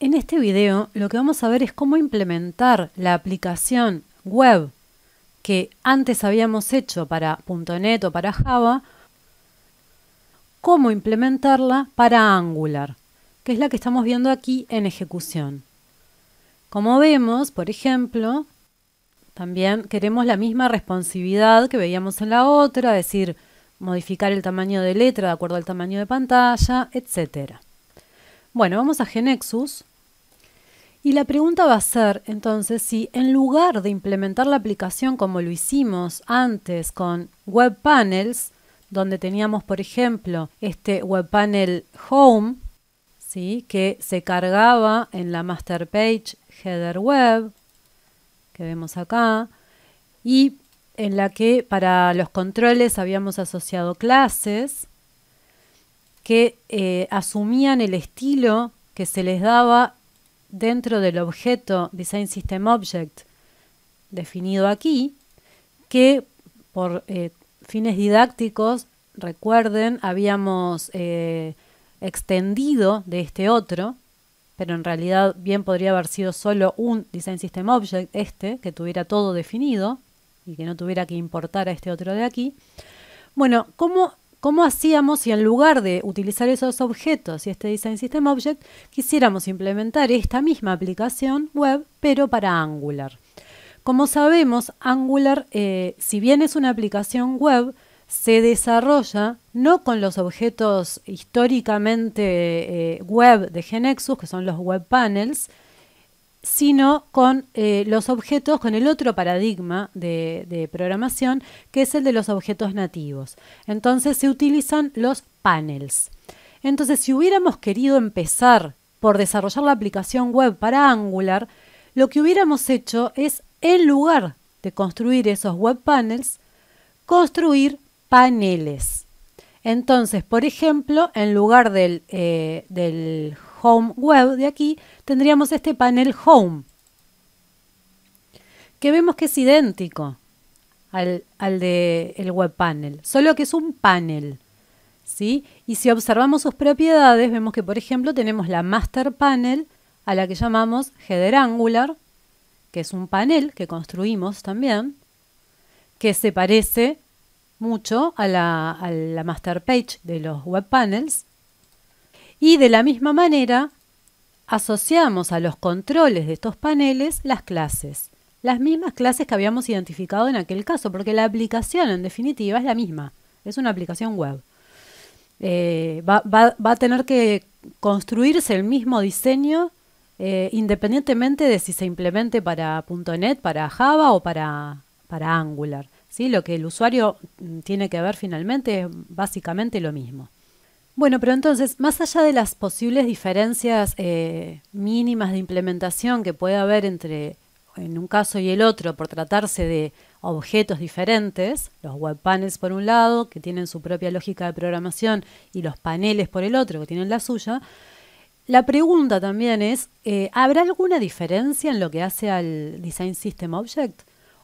En este video lo que vamos a ver es cómo implementar la aplicación web que antes habíamos hecho para .NET o para Java, cómo implementarla para Angular, que es la que estamos viendo aquí en ejecución. Como vemos, por ejemplo, también queremos la misma responsividad que veíamos en la otra, es decir, modificar el tamaño de letra de acuerdo al tamaño de pantalla, etcétera. Bueno, vamos a Genexus. Y la pregunta va a ser entonces si en lugar de implementar la aplicación como lo hicimos antes con web panels, donde teníamos por ejemplo este web panel home, que se cargaba en la master page header web, que vemos acá, y en la que para los controles habíamos asociado clases, que eh, asumían el estilo que se les daba dentro del objeto Design System Object definido aquí, que por eh, fines didácticos, recuerden, habíamos eh, extendido de este otro, pero en realidad bien podría haber sido solo un Design System Object, este, que tuviera todo definido y que no tuviera que importar a este otro de aquí. Bueno, ¿cómo ¿Cómo hacíamos si en lugar de utilizar esos objetos y este Design System Object, quisiéramos implementar esta misma aplicación web, pero para Angular? Como sabemos, Angular, eh, si bien es una aplicación web, se desarrolla no con los objetos históricamente eh, web de Genexus, que son los web panels, sino con eh, los objetos, con el otro paradigma de, programación, que es el de los objetos nativos. Entonces se utilizan los panels. Entonces, si hubiéramos querido empezar por desarrollar la aplicación web para Angular, lo que hubiéramos hecho es, en lugar de construir esos web panels, construir paneles. Entonces, por ejemplo, en lugar del eh, home web de aquí, tendríamos este panel home, que vemos que es idéntico al, al del web panel, solo que es un panel. ¿sí? Y si observamos sus propiedades, vemos que, por ejemplo, tenemos la master panel, a la que llamamos header angular, que es un panel que construimos también, que se parece mucho a la, a la master page de los web panels. Y de la misma manera, asociamos a los controles de estos paneles las clases. Las mismas clases que habíamos identificado en aquel caso, porque la aplicación en definitiva es la misma. Es una aplicación web. Eh, va, a tener que construirse el mismo diseño eh, independientemente de si se implemente para .NET, para Java o para, para Angular. ¿sí? Lo que el usuario mm, tiene que ver finalmente es básicamente lo mismo. Bueno, pero entonces, más allá de las posibles diferencias eh, mínimas de implementación que puede haber entre en un caso y el otro por tratarse de objetos diferentes, los web panels por un lado, que tienen su propia lógica de programación, y los paneles por el otro, que tienen la suya, la pregunta también es, eh, ¿habrá alguna diferencia en lo que hace al Design System Object?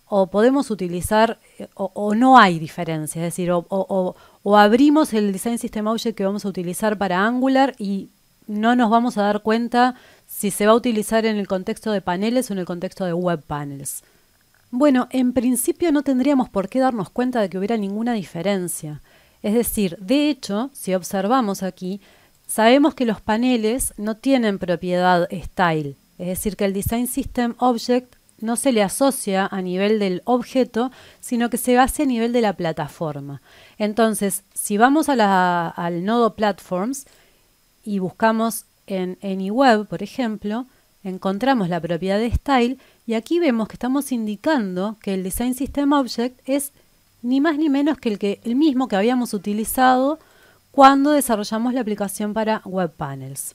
¿O podemos utilizar, eh, o, no hay diferencia? Es decir, o, o abrimos el Design System Object que vamos a utilizar para Angular y no nos vamos a dar cuenta si se va a utilizar en el contexto de paneles o en el contexto de web panels. Bueno, en principio no tendríamos por qué darnos cuenta de que hubiera ninguna diferencia. Es decir, de hecho, si observamos aquí, sabemos que los paneles no tienen propiedad style, es decir, que el Design System Object no se le asocia a nivel del objeto, sino que se hace a nivel de la plataforma. Entonces, si vamos al nodo Platforms y buscamos en AnyWeb, por ejemplo, encontramos la propiedad de Style y aquí vemos que estamos indicando que el Design System Object es ni más ni menos que el, que, el mismo que habíamos utilizado cuando desarrollamos la aplicación para Web Panels.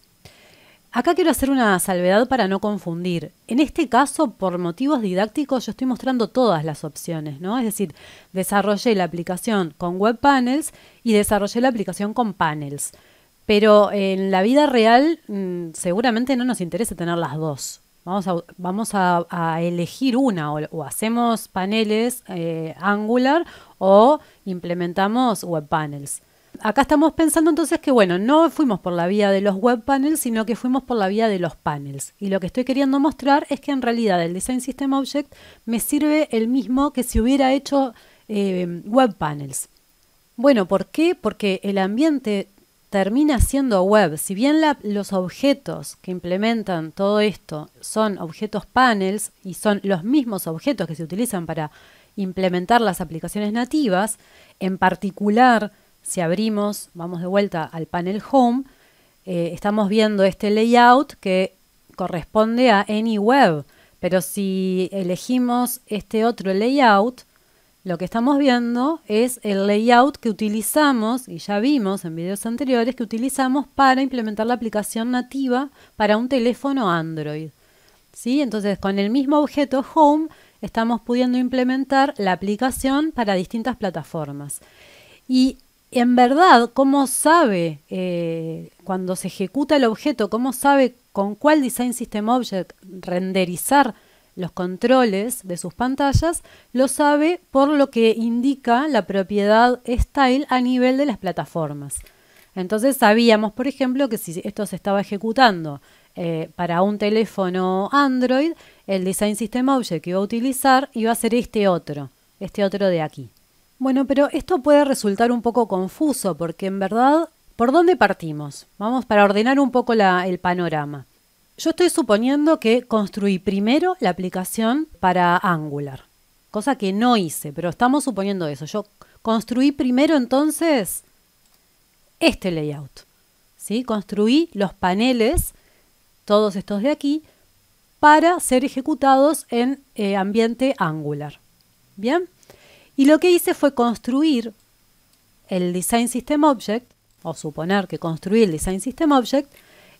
Acá quiero hacer una salvedad para no confundir. En este caso, por motivos didácticos, yo estoy mostrando todas las opciones, ¿no? Es decir, desarrollé la aplicación con web panels y desarrollé la aplicación con panels. Pero en la vida real mm, seguramente no nos interesa tener las dos. Vamos a, vamos a, elegir una o, hacemos paneles eh, Angular o implementamos web panels acá estamos pensando entonces que, bueno, no fuimos por la vía de los web panels, sino que fuimos por la vía de los panels. Y lo que estoy queriendo mostrar es que en realidad el Design System Object me sirve el mismo que si hubiera hecho eh, web panels. Bueno, ¿por qué? Porque el ambiente termina siendo web. Si bien los objetos que implementan todo esto son objetos panels y son los mismos objetos que se utilizan para implementar las aplicaciones nativas, en particular si abrimos, vamos de vuelta al panel Home, eh, estamos viendo este layout que corresponde a AnyWeb. Pero si elegimos este otro layout, lo que estamos viendo es el layout que utilizamos, y ya vimos en videos anteriores, que utilizamos para implementar la aplicación nativa para un teléfono Android. ¿Sí? Entonces, con el mismo objeto Home, estamos pudiendo implementar la aplicación para distintas plataformas. Y en verdad, ¿cómo sabe eh, cuando se ejecuta el objeto, cómo sabe con cuál Design System Object renderizar los controles de sus pantallas? Lo sabe por lo que indica la propiedad style a nivel de las plataformas. Entonces sabíamos, por ejemplo, que si esto se estaba ejecutando eh, para un teléfono Android, el Design System Object que iba a utilizar iba a ser este otro, este otro de aquí. Bueno, pero esto puede resultar un poco confuso porque en verdad, ¿por dónde partimos? Vamos para ordenar un poco el panorama. Yo estoy suponiendo que construí primero la aplicación para Angular, cosa que no hice, pero estamos suponiendo eso. Yo construí primero entonces este layout. ¿sí? Construí los paneles, todos estos de aquí, para ser ejecutados en eh, ambiente Angular. ¿Bien? Y lo que hice fue construir el Design System Object, o suponer que construí el Design System Object,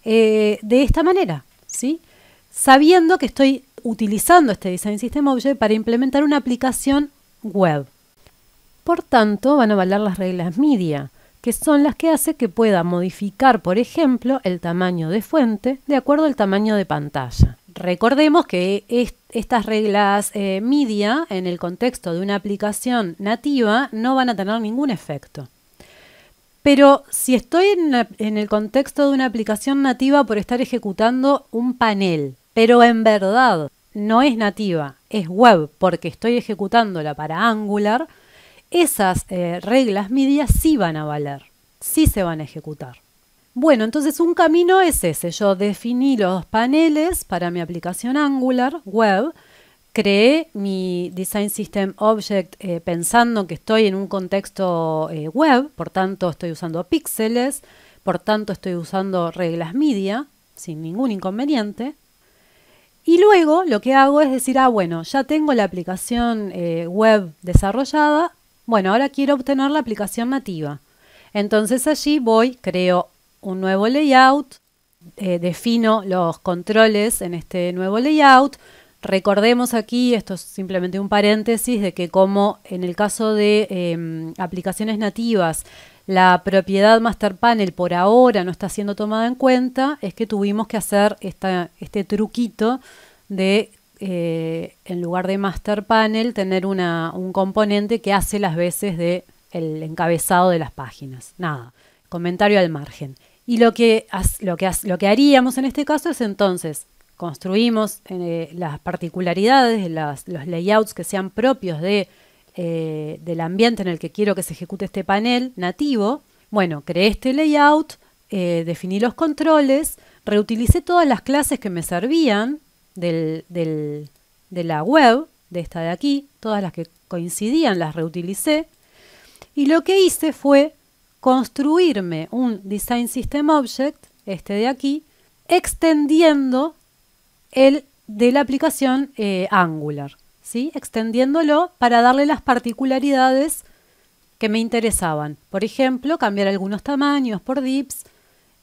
eh, de esta manera, ¿sí? Sabiendo que estoy utilizando este Design System Object para implementar una aplicación web. Por tanto, van a valer las reglas media, que son las que hace que pueda modificar, por ejemplo, el tamaño de fuente de acuerdo al tamaño de pantalla. Recordemos que estas reglas eh, media en el contexto de una aplicación nativa no van a tener ningún efecto. Pero si estoy en, el contexto de una aplicación nativa por estar ejecutando un panel, pero en verdad no es nativa, es web porque estoy ejecutándola para Angular, esas eh, reglas media sí van a valer, sí se van a ejecutar. Bueno, entonces un camino es ese. Yo definí los paneles para mi aplicación Angular web, creé mi Design System Object eh, pensando que estoy en un contexto eh, web, por tanto estoy usando píxeles, por tanto estoy usando reglas media, sin ningún inconveniente. Y luego lo que hago es decir, ah, bueno, ya tengo la aplicación eh, web desarrollada, bueno, ahora quiero obtener la aplicación nativa. Entonces allí voy, creo un nuevo layout, eh, defino los controles en este nuevo layout. Recordemos aquí, esto es simplemente un paréntesis, de que como en el caso de em, aplicaciones nativas, la propiedad Master Panel por ahora no está siendo tomada en cuenta, es que tuvimos que hacer este truquito de, eh, en lugar de Master Panel, tener una, un componente que hace las veces de el encabezado de las páginas. Nada, comentario al margen. Y lo que, lo que, lo que haríamos en este caso es entonces construimos eh, las particularidades, los layouts que sean propios de, eh, del ambiente en el que quiero que se ejecute este panel nativo. Bueno, creé este layout, eh, definí los controles, reutilicé todas las clases que me servían de la web, de esta de aquí, todas las que coincidían las reutilicé. Y lo que hice fue construirme un Design System Object, este de aquí, extendiendo el de la aplicación eh, Angular, ¿sí? extendiéndolo para darle las particularidades que me interesaban. Por ejemplo, cambiar algunos tamaños por dips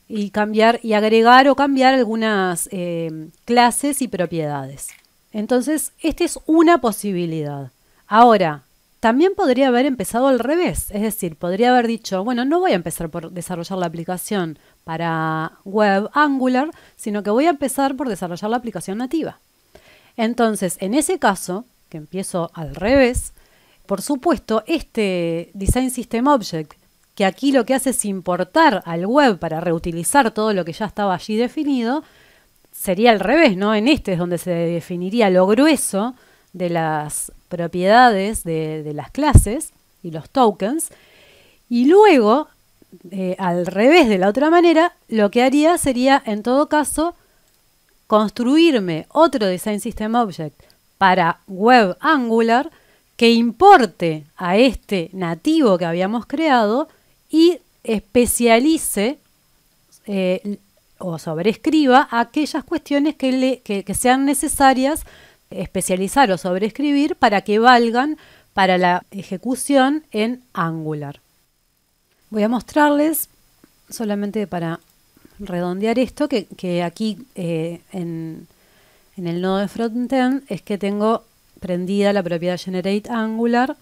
y, cambiar, y agregar o cambiar algunas eh, clases y propiedades. Entonces, esta es una posibilidad. Ahora, también podría haber empezado al revés, es decir, podría haber dicho, bueno, no voy a empezar por desarrollar la aplicación para web Angular, sino que voy a empezar por desarrollar la aplicación nativa. Entonces, en ese caso, que empiezo al revés, por supuesto, este Design System Object, que aquí lo que hace es importar al web para reutilizar todo lo que ya estaba allí definido, sería al revés, ¿no? En este es donde se definiría lo grueso de las propiedades de, las clases y los tokens. Y luego, eh, al revés de la otra manera, lo que haría sería, en todo caso, construirme otro Design System Object para Web Angular que importe a este nativo que habíamos creado y especialice eh, o sobrescriba aquellas cuestiones que, que sean necesarias especializar o sobreescribir para que valgan para la ejecución en Angular. Voy a mostrarles solamente para redondear esto, que, aquí eh, en, en, el nodo de frontend es que tengo prendida la propiedad generate angular,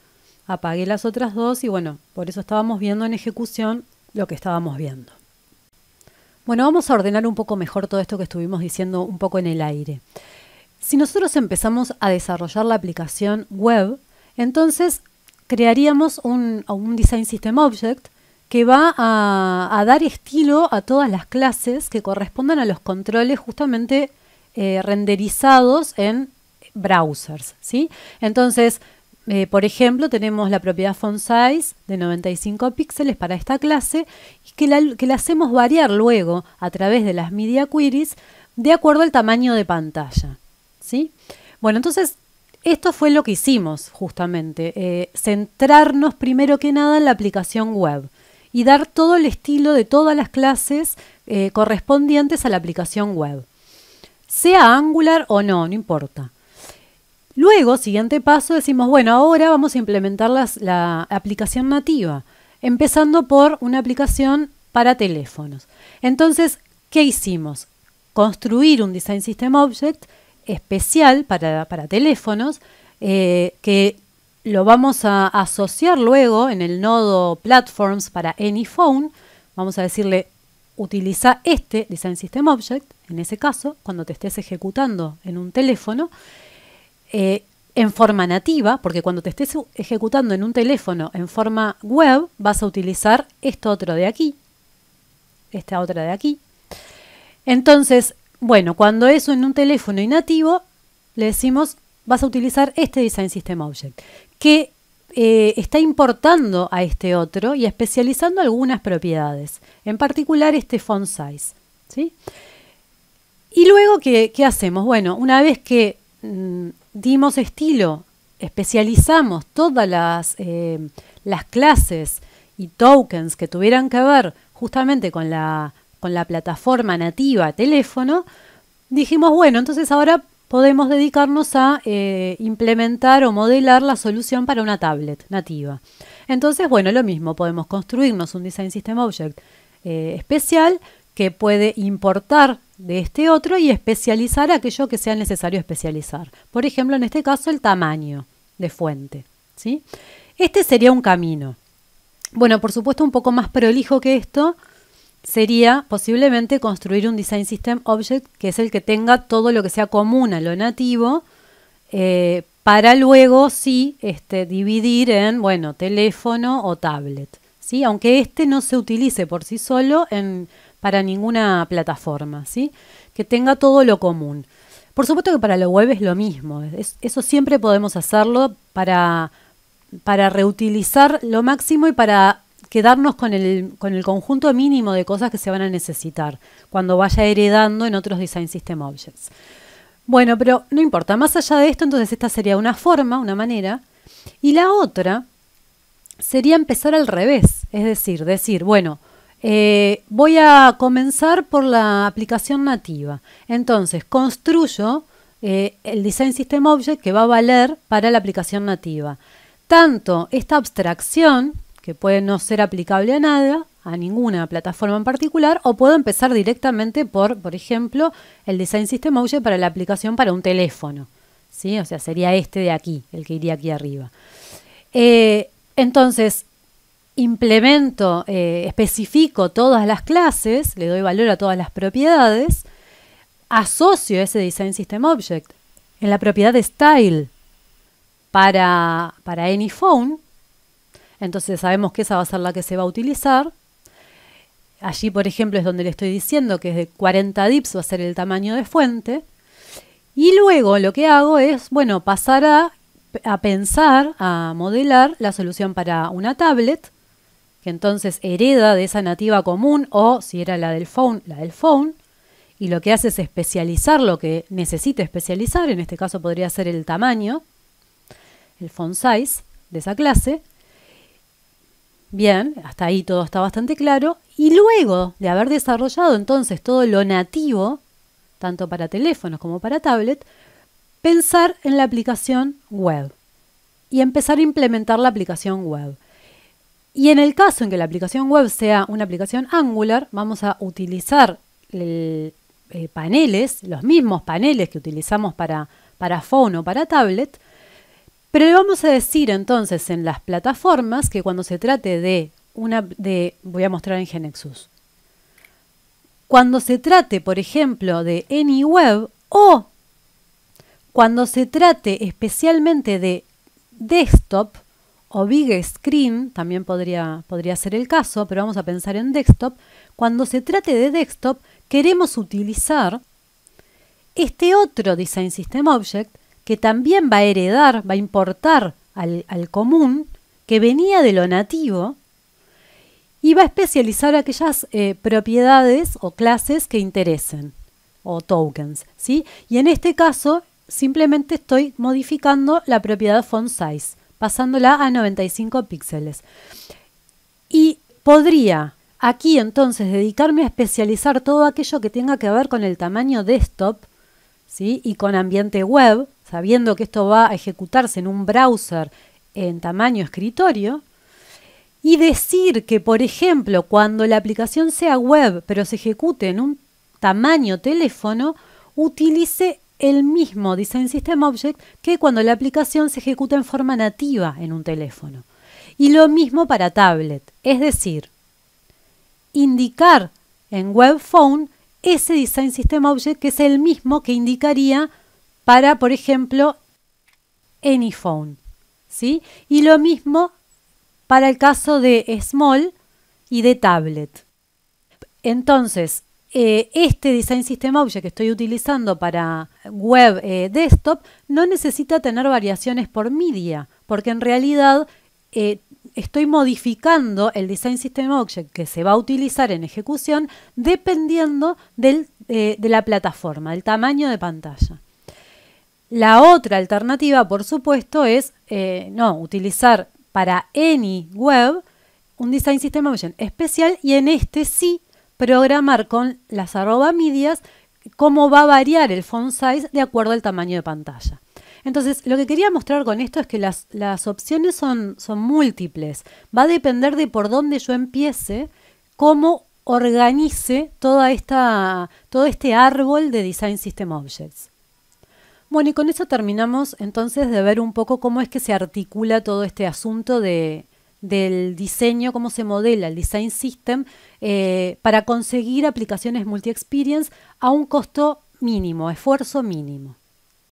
apagué las otras dos y bueno, por eso estábamos viendo en ejecución lo que estábamos viendo. Bueno, vamos a ordenar un poco mejor todo esto que estuvimos diciendo un poco en el aire. Si nosotros empezamos a desarrollar la aplicación web, entonces crearíamos un, Design System Object que va a, dar estilo a todas las clases que correspondan a los controles justamente eh, renderizados en browsers. ¿sí? Entonces, eh, por ejemplo, tenemos la propiedad font size de 95 píxeles para esta clase y que la hacemos variar luego a través de las media queries de acuerdo al tamaño de pantalla. Bueno, entonces esto fue lo que hicimos justamente, eh, centrarnos primero que nada en la aplicación web y dar todo el estilo de todas las clases eh, correspondientes a la aplicación web. Sea Angular o no, no importa. Luego, siguiente paso, decimos, bueno, ahora vamos a implementar la aplicación nativa, empezando por una aplicación para teléfonos. Entonces, ¿qué hicimos? Construir un Design System Object especial para, teléfonos eh, que lo vamos a asociar luego en el nodo Platforms para AnyPhone. Vamos a decirle, utiliza este Design System Object, en ese caso, cuando te estés ejecutando en un teléfono, eh, en forma nativa, porque cuando te estés ejecutando en un teléfono en forma web, vas a utilizar esto otro de aquí, esta otra de aquí. Entonces, bueno, cuando eso en un teléfono nativo le decimos, vas a utilizar este Design System Object, que eh, está importando a este otro y especializando algunas propiedades, en particular este font size. ¿sí? Y luego, ¿qué, hacemos? Bueno, una vez que mm, dimos estilo, especializamos todas las, eh, las clases y tokens que tuvieran que ver justamente con la con la plataforma nativa teléfono, dijimos, bueno, entonces ahora podemos dedicarnos a eh, implementar o modelar la solución para una tablet nativa. Entonces, bueno, lo mismo, podemos construirnos un Design System Object eh, especial que puede importar de este otro y especializar aquello que sea necesario especializar. Por ejemplo, en este caso, el tamaño de fuente. ¿sí? Este sería un camino. Bueno, por supuesto, un poco más prolijo que esto, sería posiblemente construir un Design System Object que es el que tenga todo lo que sea común a lo nativo eh, para luego sí este, dividir en, bueno, teléfono o tablet, ¿sí? Aunque este no se utilice por sí solo en, para ninguna plataforma, ¿sí? Que tenga todo lo común. Por supuesto que para la web es lo mismo, eso siempre podemos hacerlo para, para reutilizar lo máximo y para quedarnos con el, conjunto mínimo de cosas que se van a necesitar cuando vaya heredando en otros Design System Objects. Bueno, pero no importa, más allá de esto, entonces esta sería una forma, una manera, y la otra sería empezar al revés, es decir, decir, bueno, eh, voy a comenzar por la aplicación nativa. Entonces, construyo eh, el Design System Object que va a valer para la aplicación nativa. Tanto esta abstracción puede no ser aplicable a nada, a ninguna plataforma en particular, o puedo empezar directamente por, por ejemplo, el Design System Object para la aplicación para un teléfono. ¿sí? O sea, sería este de aquí, el que iría aquí arriba. Eh, entonces, implemento, eh, especifico todas las clases, le doy valor a todas las propiedades, asocio ese Design System Object en la propiedad de Style para, para AnyPhone, entonces sabemos que esa va a ser la que se va a utilizar. Allí, por ejemplo, es donde le estoy diciendo que es de 40 dips va a ser el tamaño de fuente. Y luego lo que hago es, bueno, pasar a, pensar, a modelar la solución para una tablet, que entonces hereda de esa nativa común o, si era la del phone, la del phone y lo que hace es especializar lo que necesite especializar, en este caso podría ser el tamaño, el font size de esa clase, Bien, hasta ahí todo está bastante claro. Y luego de haber desarrollado entonces todo lo nativo, tanto para teléfonos como para tablet, pensar en la aplicación web y empezar a implementar la aplicación web. Y en el caso en que la aplicación web sea una aplicación Angular, vamos a utilizar eh, paneles, los mismos paneles que utilizamos para, para phone o para tablet, pero le vamos a decir entonces en las plataformas que cuando se trate de una de voy a mostrar en Genexus. Cuando se trate, por ejemplo, de AnyWeb o cuando se trate especialmente de desktop o big screen, también podría, podría ser el caso, pero vamos a pensar en desktop, cuando se trate de desktop queremos utilizar este otro Design System Object que también va a heredar, va a importar al, común, que venía de lo nativo, y va a especializar aquellas eh, propiedades o clases que interesen, o tokens. ¿sí? Y en este caso, simplemente estoy modificando la propiedad font size, pasándola a 95 píxeles. Y podría aquí entonces dedicarme a especializar todo aquello que tenga que ver con el tamaño desktop ¿sí? y con ambiente web, sabiendo que esto va a ejecutarse en un browser en tamaño escritorio, y decir que, por ejemplo, cuando la aplicación sea web, pero se ejecute en un tamaño teléfono, utilice el mismo Design System Object que cuando la aplicación se ejecuta en forma nativa en un teléfono. Y lo mismo para tablet, es decir, indicar en web phone ese Design System Object que es el mismo que indicaría para, por ejemplo, Anyphone. ¿sí? Y lo mismo para el caso de Small y de Tablet. Entonces, eh, este Design System Object que estoy utilizando para web eh, desktop no necesita tener variaciones por media, porque en realidad eh, estoy modificando el Design System Object que se va a utilizar en ejecución dependiendo de la plataforma, del tamaño de pantalla. La otra alternativa, por supuesto, es eh, no utilizar para any web un design system Object especial y en este sí programar con las arroba medias cómo va a variar el font size de acuerdo al tamaño de pantalla. Entonces, lo que quería mostrar con esto es que las, opciones son, múltiples. Va a depender de por dónde yo empiece, cómo organice todo este árbol de Design System Objects. Bueno, y con eso terminamos entonces de ver un poco cómo es que se articula todo este asunto de, del diseño, cómo se modela el design system eh, para conseguir aplicaciones multi-experience a un costo mínimo, esfuerzo mínimo.